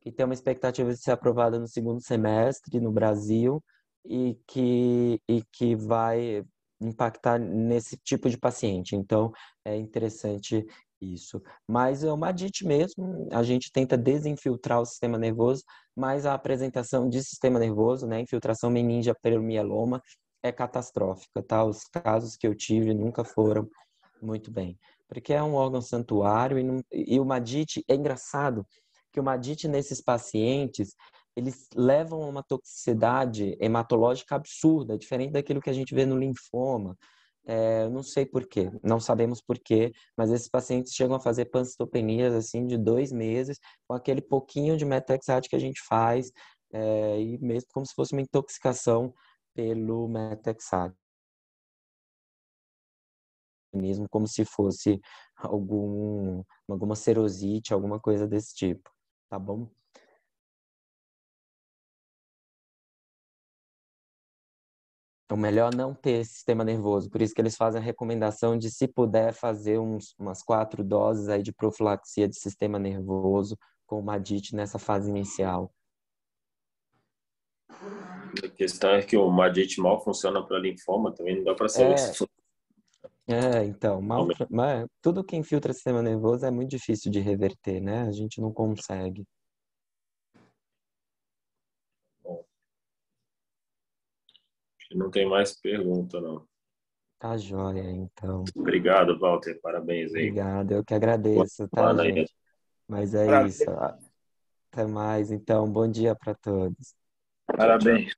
que tem uma expectativa de ser aprovada no segundo semestre no Brasil e que, e que vai impactar nesse tipo de paciente. Então, é interessante isso. Mas é uma DIT mesmo, a gente tenta desinfiltrar o sistema nervoso, mas a apresentação de sistema nervoso, né, infiltração meningea, pelo mieloma, é catastrófica, tá? Os casos que eu tive nunca foram muito bem. Porque é um órgão santuário e, não, e o MADIT, é engraçado que o MADIT nesses pacientes, eles levam a uma toxicidade hematológica absurda, diferente daquilo que a gente vê no linfoma é, não sei por quê, não sabemos por quê, mas esses pacientes chegam a fazer pancitopenias assim de dois meses, com aquele pouquinho de metexate que a gente faz, é, e mesmo como se fosse uma intoxicação pelo metexate mesmo como se fosse algum alguma serosite, alguma coisa desse tipo, tá bom? Então, melhor não ter sistema nervoso. Por isso que eles fazem a recomendação de, se puder, fazer uns, umas quatro doses aí de profilaxia de sistema nervoso com uma DIT nessa fase inicial. A questão é que o MADIT mal funciona para linfoma, também não dá para ser é... é, então, mal, tudo que infiltra o sistema nervoso é muito difícil de reverter, né? A gente não consegue. não tem mais pergunta, não. Tá joia, então. Obrigado, Walter. Parabéns aí. Obrigado, eu que agradeço, tá, gente? Mas é Prazer. isso. Até mais, então. Bom dia para todos. Parabéns.